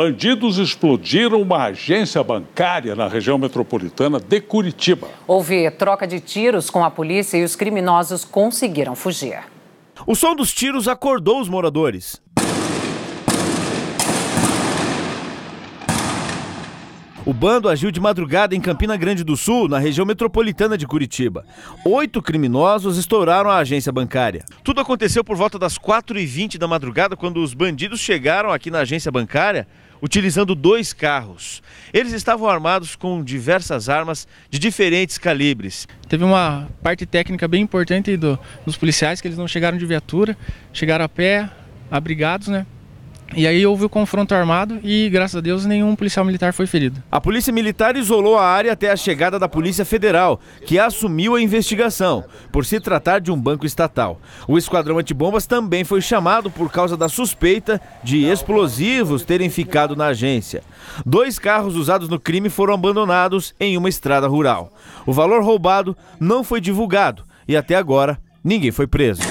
Bandidos explodiram uma agência bancária na região metropolitana de Curitiba. Houve troca de tiros com a polícia e os criminosos conseguiram fugir. O som dos tiros acordou os moradores. O bando agiu de madrugada em Campina Grande do Sul, na região metropolitana de Curitiba. Oito criminosos estouraram a agência bancária. Tudo aconteceu por volta das 4h20 da madrugada, quando os bandidos chegaram aqui na agência bancária utilizando dois carros. Eles estavam armados com diversas armas de diferentes calibres. Teve uma parte técnica bem importante do, dos policiais, que eles não chegaram de viatura, chegaram a pé, abrigados, né? E aí houve o confronto armado e, graças a Deus, nenhum policial militar foi ferido. A Polícia Militar isolou a área até a chegada da Polícia Federal, que assumiu a investigação, por se tratar de um banco estatal. O esquadrão antibombas também foi chamado por causa da suspeita de explosivos terem ficado na agência. Dois carros usados no crime foram abandonados em uma estrada rural. O valor roubado não foi divulgado e até agora ninguém foi preso.